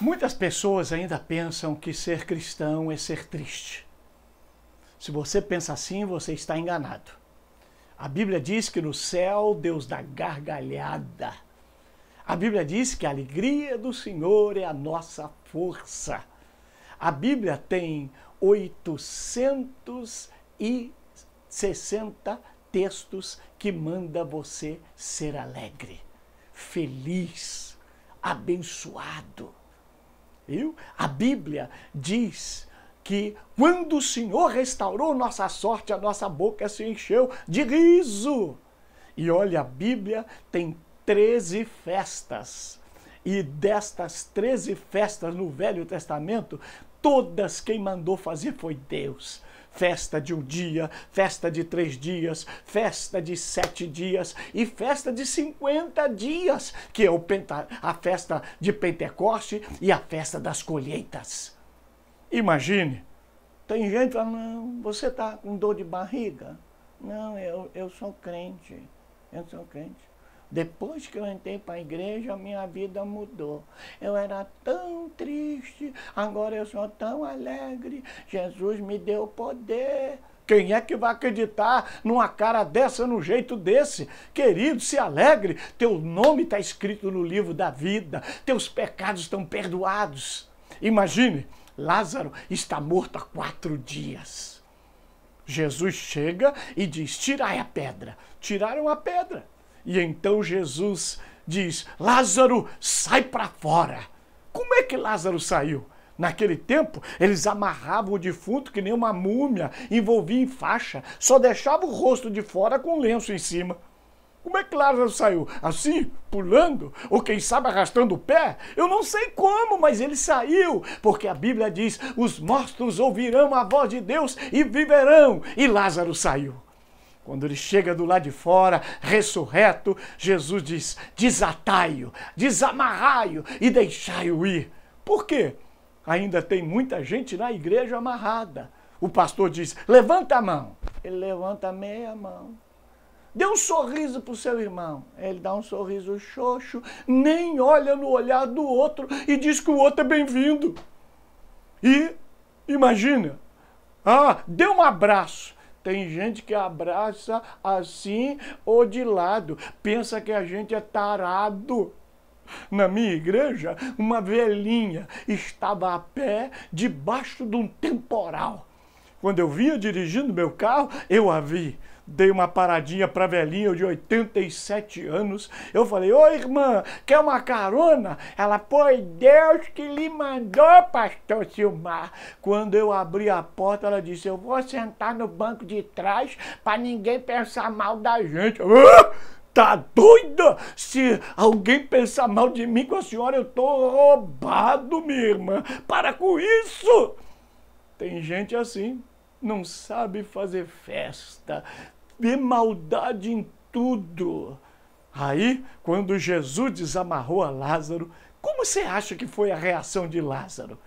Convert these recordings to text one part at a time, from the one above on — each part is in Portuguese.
Muitas pessoas ainda pensam que ser cristão é ser triste. Se você pensa assim, você está enganado. A Bíblia diz que no céu Deus dá gargalhada. A Bíblia diz que a alegria do Senhor é a nossa força. A Bíblia tem 860 textos que manda você ser alegre, feliz, abençoado Viu? A Bíblia diz que quando o Senhor restaurou nossa sorte, a nossa boca se encheu de riso. E olha, a Bíblia tem 13 festas. E destas 13 festas no Velho Testamento, todas quem mandou fazer foi Deus festa de um dia, festa de três dias, festa de sete dias e festa de cinquenta dias, que é a festa de Pentecoste e a festa das colheitas. Imagine, tem gente que fala, não, você está com dor de barriga? Não, eu, eu sou crente, eu sou crente. Depois que eu entrei para a igreja, minha vida mudou. Eu era tão triste, agora eu sou tão alegre. Jesus me deu poder. Quem é que vai acreditar numa cara dessa, num jeito desse? Querido, se alegre, teu nome está escrito no livro da vida, teus pecados estão perdoados. Imagine, Lázaro está morto há quatro dias. Jesus chega e diz: Tirai a pedra. Tiraram a pedra. E então Jesus diz: Lázaro, sai para fora. Como é que Lázaro saiu? Naquele tempo, eles amarravam o defunto que nem uma múmia, envolvia em faixa, só deixavam o rosto de fora com um lenço em cima. Como é que Lázaro saiu? Assim, pulando? Ou quem sabe arrastando o pé? Eu não sei como, mas ele saiu, porque a Bíblia diz: os mortos ouvirão a voz de Deus e viverão. E Lázaro saiu. Quando ele chega do lado de fora, ressurreto, Jesus diz: desatai-o, desamarrai-o e deixai-o ir. Por quê? Ainda tem muita gente na igreja amarrada. O pastor diz: levanta a mão. Ele levanta meia mão. Dê um sorriso para o seu irmão. Ele dá um sorriso xoxo, nem olha no olhar do outro e diz que o outro é bem-vindo. E, imagina, ah, dê um abraço. Tem gente que abraça assim ou de lado, pensa que a gente é tarado. Na minha igreja, uma velhinha estava a pé debaixo de um temporal. Quando eu vinha dirigindo meu carro, eu a vi. Dei uma paradinha pra velhinha de 87 anos. Eu falei, ô irmã, quer uma carona? Ela, foi Deus que lhe mandou, pastor Silmar. Quando eu abri a porta, ela disse, eu vou sentar no banco de trás para ninguém pensar mal da gente. Ah! Tá doida? Se alguém pensar mal de mim com a senhora, eu tô roubado, minha irmã. Para com isso! Tem gente assim não sabe fazer festa, vê maldade em tudo. Aí, quando Jesus desamarrou a Lázaro, como você acha que foi a reação de Lázaro?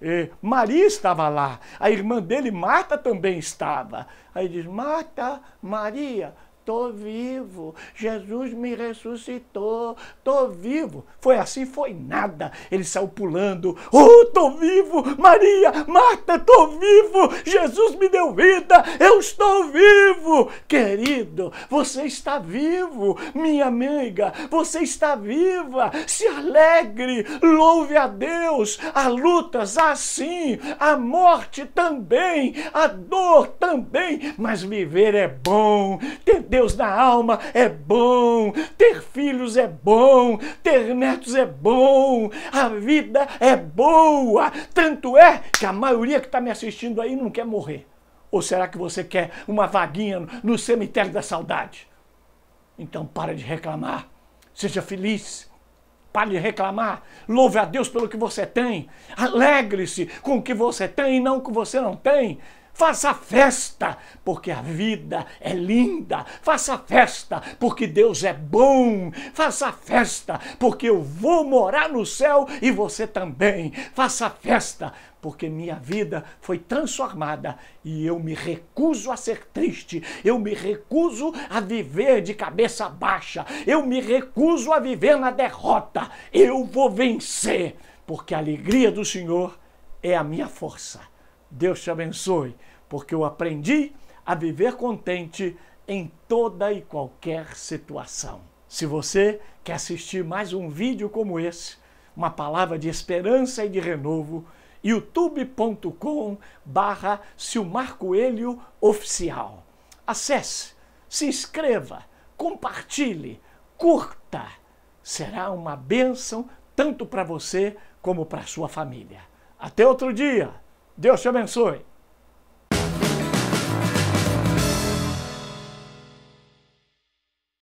E Maria estava lá, a irmã dele, Marta, também estava. Aí diz: Marta, Maria, estou vivo, Jesus me ressuscitou, estou vivo. Foi assim, foi nada. Ele saiu pulando, oh, estou vivo, Maria, Marta, estou vivo, Jesus me deu vida, eu estou vivo. Querido, você está vivo, minha amiga, você está viva, se alegre, louve a Deus, há lutas assim, a morte também, a dor também, mas viver é bom, entendeu? Deus na alma é bom, ter filhos é bom, ter netos é bom, a vida é boa. Tanto é que a maioria que está me assistindo aí não quer morrer. Ou será que você quer uma vaguinha no cemitério da saudade? Então para de reclamar, seja feliz. Pare de reclamar, louve a Deus pelo que você tem, alegre-se com o que você tem e não com o que você não tem. Faça festa, porque a vida é linda. Faça festa, porque Deus é bom. Faça festa, porque eu vou morar no céu e você também. Faça festa, porque minha vida foi transformada e eu me recuso a ser triste, eu me recuso a viver de cabeça baixa, eu me recuso a viver na derrota. Eu vou vencer, porque a alegria do Senhor é a minha força. Deus te abençoe, porque eu aprendi a viver contente em toda e qualquer situação. Se você quer assistir mais um vídeo como esse, uma palavra de esperança e de renovo, youtube.com barra Silmar Coelho Oficial. Acesse, se inscreva, compartilhe, curta. Será uma bênção tanto para você como para sua família. Até outro dia! Deus te abençoe.